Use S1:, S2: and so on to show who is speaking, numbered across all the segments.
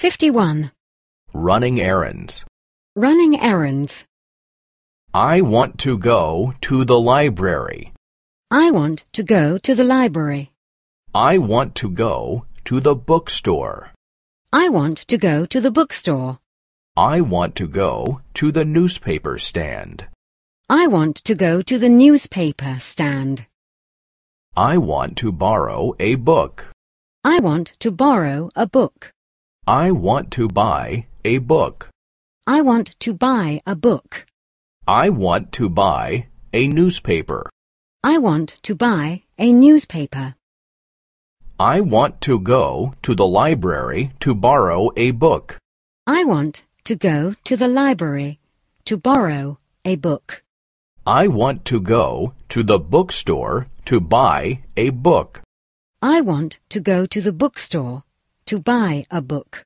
S1: 51.
S2: Running errands.
S1: Running errands.
S2: I want to go to the library.
S1: I want to go to the library.
S2: I want to go to the bookstore.
S1: I want to go to the bookstore.
S2: I want to go to the newspaper stand.
S1: I want to go to the newspaper stand.
S2: I want to borrow a book. I want to borrow a book. I want to buy a book. I want to buy a book. I want to buy a newspaper. I want to
S1: buy a newspaper.
S2: I want to go to the library to borrow a book.
S1: I want to go to the library to borrow a book.
S2: I want to go to the bookstore to buy a book.
S1: I want to go to the bookstore to buy a book.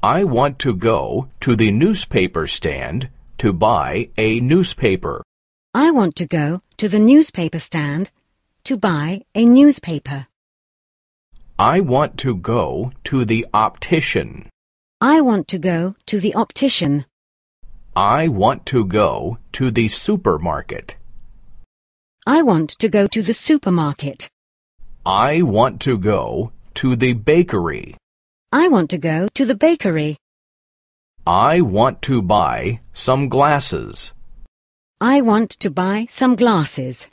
S2: I want to go to the newspaper stand to buy a newspaper.
S1: I want to go to the newspaper stand to buy a newspaper.
S2: I want to go to the optician.
S1: I want to go to the optician.
S2: I want to go to the supermarket.
S1: I want to go to the supermarket.
S2: I want to go to the bakery. I want to go to the
S1: bakery.
S2: I want to buy some glasses.
S1: I want to
S2: buy some
S1: glasses.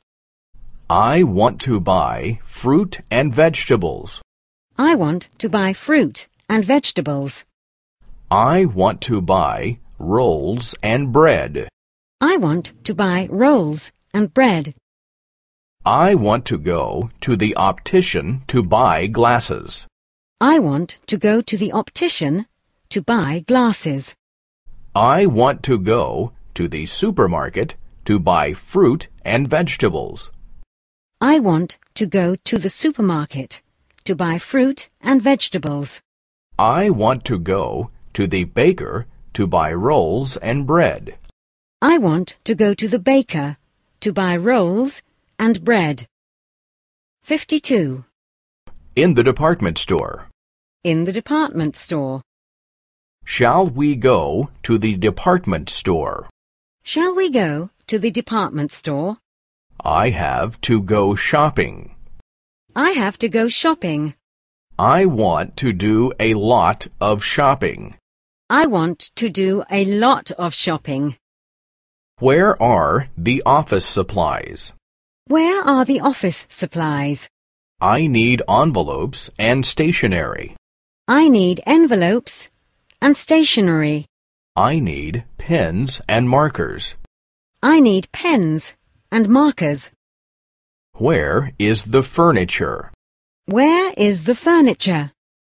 S2: I want to buy fruit and vegetables.
S1: I want to buy fruit and vegetables.
S2: I want to buy rolls and bread.
S1: I want to buy rolls and bread.
S2: I want to go to the optician to buy glasses.
S1: I want to go to the optician to buy glasses.
S2: I want to go to the supermarket to buy fruit and vegetables.
S1: I want to go to the supermarket to buy fruit and vegetables.
S2: I want to go to the baker to buy rolls and bread.
S1: I want to go to the baker to buy rolls and bread. 52.
S2: In the department store
S1: in the department
S2: store. Shall we go to the department store?
S1: Shall we go to the department store?
S2: I have to go shopping.
S1: I have to go shopping.
S2: I want to do a lot of shopping.
S1: I want to do a lot of shopping.
S2: Where are the office supplies?
S1: Where are the office
S2: supplies? I need envelopes and stationery. I need
S1: envelopes and stationery.
S2: I need pens and
S1: markers. I need pens and markers.
S2: Where is the furniture?
S1: Where is the furniture?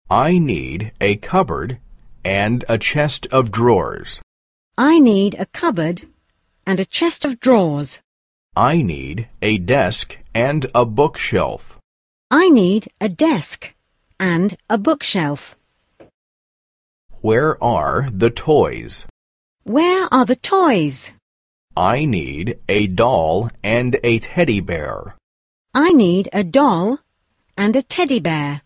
S2: I need a cupboard and a chest of drawers.
S1: I need a cupboard
S2: and a chest of drawers. I need a desk and a bookshelf.
S1: I need a desk and a bookshelf.
S2: Where are the toys? Where are the toys? I need a doll and a teddy bear. I
S1: need a doll and a teddy bear.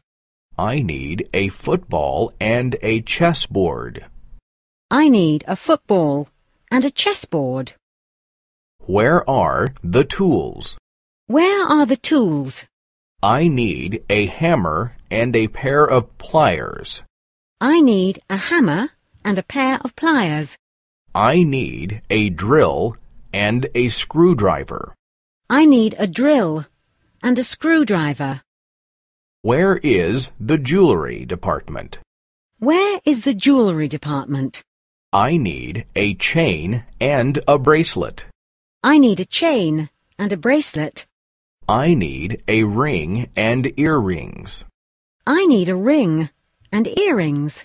S2: I need a football and a chessboard.
S1: I need a football and a chessboard.
S2: Where are the tools? Where are the tools? I need a hammer and a pair of pliers. I need a hammer and a pair of
S1: pliers.
S2: I need a drill and a screwdriver.
S1: I need a drill and a screwdriver.
S2: Where is the jewelry department? Where is the jewelry department? I need a chain and a bracelet.
S1: I need a chain and a bracelet.
S2: I need a ring and earrings.
S1: I need a ring and earrings.